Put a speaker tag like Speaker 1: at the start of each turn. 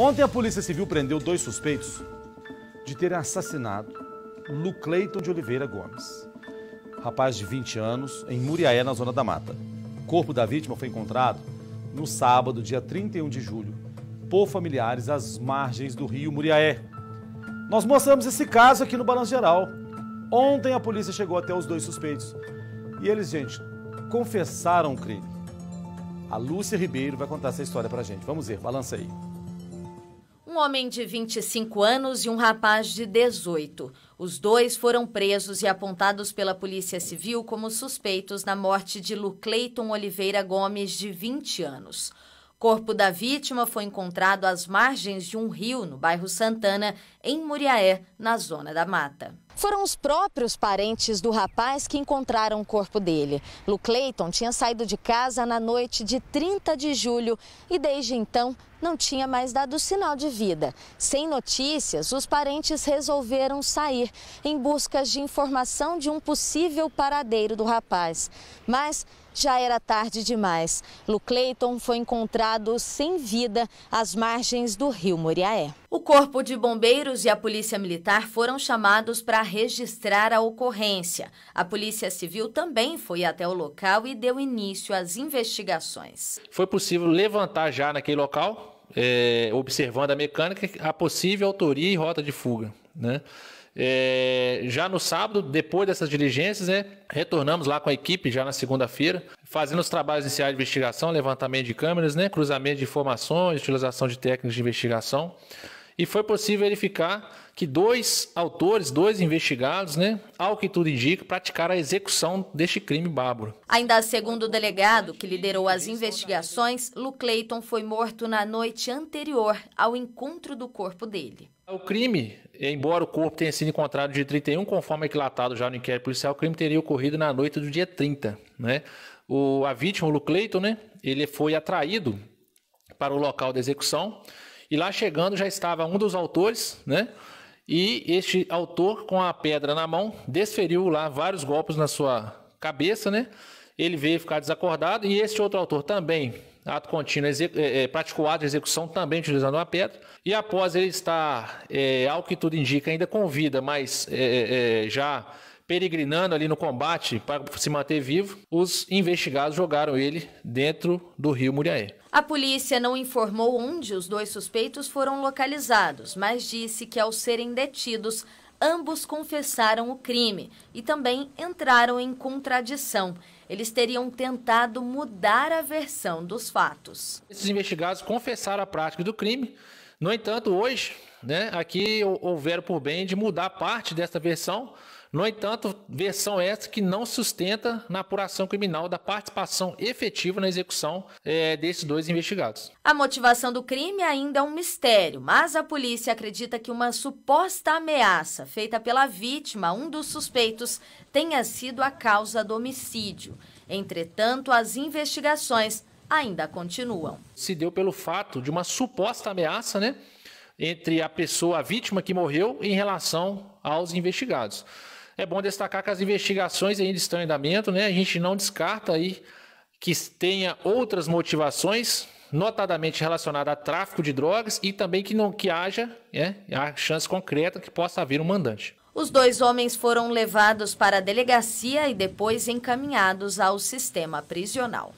Speaker 1: Ontem a Polícia Civil prendeu dois suspeitos de terem assassinado Lucleiton de Oliveira Gomes, rapaz de 20 anos, em Muriaé, na Zona da Mata. O corpo da vítima foi encontrado no sábado, dia 31 de julho, por familiares às margens do rio Muriaé. Nós mostramos esse caso aqui no Balanço Geral. Ontem a polícia chegou até os dois suspeitos e eles, gente, confessaram o crime. A Lúcia Ribeiro vai contar essa história pra gente. Vamos ver, balança aí
Speaker 2: homem de 25 anos e um rapaz de 18. Os dois foram presos e apontados pela Polícia Civil como suspeitos na morte de Lucleiton Oliveira Gomes, de 20 anos corpo da vítima foi encontrado às margens de um rio no bairro Santana, em Muriaé, na zona da mata. Foram os próprios parentes do rapaz que encontraram o corpo dele. Lu Clayton tinha saído de casa na noite de 30 de julho e desde então não tinha mais dado sinal de vida. Sem notícias, os parentes resolveram sair em busca de informação de um possível paradeiro do rapaz. Mas já era tarde demais. Lu Clayton foi encontrado sem vida às margens do rio Moriaé. O Corpo de Bombeiros e a Polícia Militar foram chamados para registrar a ocorrência. A Polícia Civil também foi até o local e deu início às investigações.
Speaker 1: Foi possível levantar já naquele local, é, observando a mecânica, a possível autoria e rota de fuga. Né? É, já no sábado, depois dessas diligências, né, retornamos lá com a equipe já na segunda-feira, fazendo os trabalhos iniciais de investigação, levantamento de câmeras, né, cruzamento de informações, utilização de técnicas de investigação. E foi possível verificar que dois autores, dois investigados, né, ao que tudo indica, praticaram a execução deste crime bárbaro.
Speaker 2: Ainda segundo o delegado que liderou as investigações, Lu Clayton foi morto na noite anterior ao encontro do corpo dele. O
Speaker 1: crime, embora o corpo tenha sido encontrado no dia 31, conforme aclatado já no inquérito policial, o crime teria ocorrido na noite do dia 30, né? O, a vítima, o Lu né? Ele foi atraído para o local da execução e lá chegando já estava um dos autores, né? E este autor, com a pedra na mão, desferiu lá vários golpes na sua cabeça, né? Ele veio ficar desacordado e este outro autor também ato contínuo, é, é praticou ato de execução também utilizando uma pedra, e após ele estar, é, ao que tudo indica, ainda com vida, mas é, é, é, já peregrinando ali no combate para se manter vivo, os investigados jogaram ele dentro do rio Muriaé.
Speaker 2: A polícia não informou onde os dois suspeitos foram localizados, mas disse que ao serem detidos, ambos confessaram o crime e também entraram em contradição. Eles teriam tentado mudar a versão dos fatos.
Speaker 1: Esses investigados confessaram a prática do crime no entanto, hoje, né, aqui houveram por bem de mudar parte dessa versão. No entanto, versão essa que não sustenta na apuração criminal da participação efetiva na execução é, desses dois investigados.
Speaker 2: A motivação do crime ainda é um mistério, mas a polícia acredita que uma suposta ameaça feita pela vítima, um dos suspeitos, tenha sido a causa do homicídio. Entretanto, as investigações ainda continuam.
Speaker 1: Se deu pelo fato de uma suposta ameaça, né? Entre a pessoa, a vítima que morreu, em relação aos investigados. É bom destacar que as investigações ainda estão em andamento, né? A gente não descarta aí que tenha outras motivações, notadamente relacionada a tráfico de drogas e também que não que haja né, a chance concreta que possa haver um mandante.
Speaker 2: Os dois homens foram levados para a delegacia e depois encaminhados ao sistema prisional.